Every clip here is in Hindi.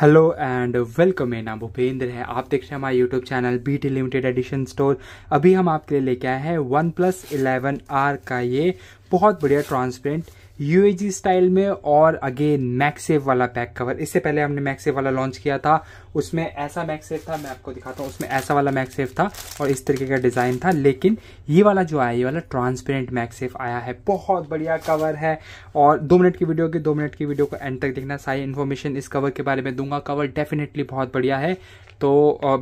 हेलो एंड वेलकम मेरा नाम भूपेंद्र है आप देख रहे हैं हमारे YouTube channel B T limited edition store अभी हम आपके लिए लेके आए हैं वन प्लस इलेवन आर का ये बहुत बढ़िया ट्रांसपेरेंट यूएजी स्टाइल में और अगेन मैक्सेव वाला पैक कवर इससे पहले हमने मैक्सेव वाला लॉन्च किया था उसमें ऐसा मैक्सेव था मैं आपको दिखाता हूँ उसमें ऐसा वाला मैक्सेव था और इस तरीके का डिज़ाइन था लेकिन ये वाला जो आया ये वाला ट्रांसपेरेंट मैक्सेव आया है बहुत बढ़िया कवर है और दो मिनट की वीडियो की दो मिनट की वीडियो को एंड तक देखना सारी इन्फॉर्मेशन इस कवर के बारे में दूंगा कवर डेफिनेटली बहुत बढ़िया है तो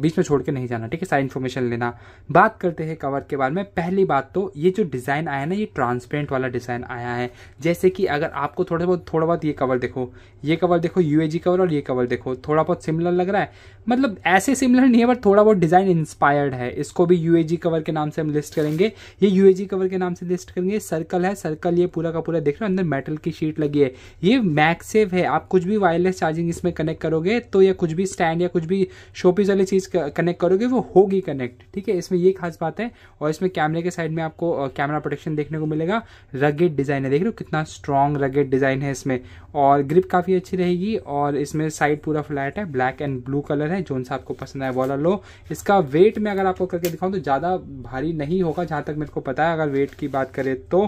बीच में छोड़ के नहीं जाना ठीक है सारी इन्फॉर्मेशन लेना बात करते हैं कवर के बारे में पहली बात तो ये जो डिज़ाइन आया ना ये ट्रांसपेरेंट वाला वाला डिज़ाइन आया है जैसे कि अगर आपको थोड़े बहुत थोड़ा बहुत ये कवर देखो ये कवर देखो यू कवर और ये कवर देखो थोड़ा बहुत सिमिलर लग रहा है मतलब ऐसे सिमिलर नहीं है बट थोड़ा बहुत डिज़ाइन इंस्पायर्ड है इसको भी यू कवर के नाम से हम लिस्ट करेंगे ये यू कवर के नाम से लिस्ट करेंगे सर्कल है सर्कल ये पूरा का पूरा देख रहे हो अंदर मेटल की शीट लगी है ये मैक्सेव है आप कुछ भी वायरलेस चार्जिंग इसमें कनेक्ट करोगे तो या कुछ भी स्टैंड या कुछ भी शोपीज वाली चीज़ कनेक्ट करोगे वो होगी कनेक्ट ठीक है इसमें ये खास बात है और इसमें कैमरे के साइड में आपको कैमरा प्रोटेक्शन देखने को मिलेगा रगेड डिज़ाइन है देख रहे हो कितना स्ट्रॉन्ग रगेड डिज़ाइन है इसमें और ग्रिप काफ़ी अच्छी रहेगी और इसमें साइड पूरा फ्लैट है ब्लैक एंड ब्लू कलर है जोन सा आपको पसंद आए वॉलर लो इसका वेट में अगर आपको करके दिखाऊँ तो ज़्यादा भारी नहीं होगा जहाँ तक मेरे को पता है अगर वेट की बात करें तो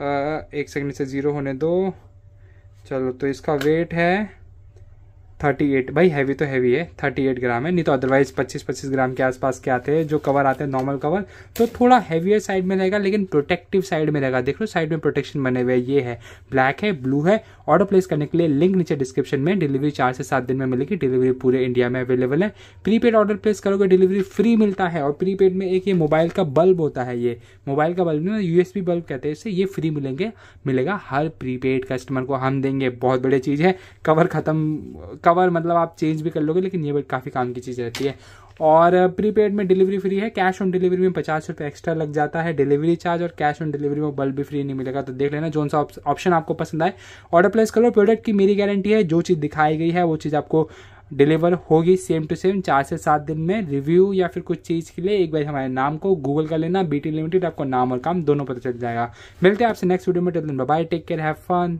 एक सेकंड से ज़ीरो होने दो चलो तो इसका वेट है थर्टी एट भाई हैवी तो हैवी है थर्टी एट ग्राम है नहीं तो अदरवाइज पच्चीस पच्चीस ग्राम के आसपास के आते हैं जो कवर आते हैं नॉर्मल कवर तो थोड़ा हैवियर साइड में रहेगा लेकिन प्रोटेक्टिव साइड में रहेगा देख लो साइड में प्रोटेक्शन बने हुए ये है ब्लैक है ब्लू है ऑर्डर प्लेस करने के लिए लिंक नीचे डिस्क्रिप्शन में डिलीवरी चार से सात दिन में मिलेगी डिलीवरी पूरे इंडिया में अवेलेबल है प्रीपेड ऑर्डर प्लेस करोगे डिलीवरी फ्री मिलता है और प्रीपेड में एक ये मोबाइल का बल्ब होता है ये मोबाइल का बल्ब में यूएसबी बल्ब कहते हैं इससे ये फ्री मिलेंगे मिलेगा हर प्रीपेड कस्टमर को हम देंगे बहुत बड़ी चीज़ है कवर खत्म कवर कवर मतलब आप चेंज भी कर लोगे लेकिन ये काफ़ी काम की चीज़ रहती है और प्रीपेड uh, में डिलीवरी फ्री है कैश ऑन डिलीवरी में पचास रुपये एक्स्ट्रा लग जाता है डिलीवरी चार्ज और कैश ऑन डिलीवरी में बल्ब भी फ्री नहीं मिलेगा तो देख लेना जोन सा ऑप्शन आपको पसंद आए ऑर्डर प्लेस करो प्रोडक्ट की मेरी गारंटी है जो चीज़ दिखाई गई है वो चीज़ आपको डिलीवर होगी सेम टू सेम चार से सात दिन में रिव्यू या फिर कुछ चीज़ के लिए एक बार हमारे नाम को गूगल कर लेना बीटी लिमिटेड आपको नाम और काम दोनों पता चल जाएगा मिलते हैं आपसे नेक्स्ट वीडियो में टेक केयर हैव फन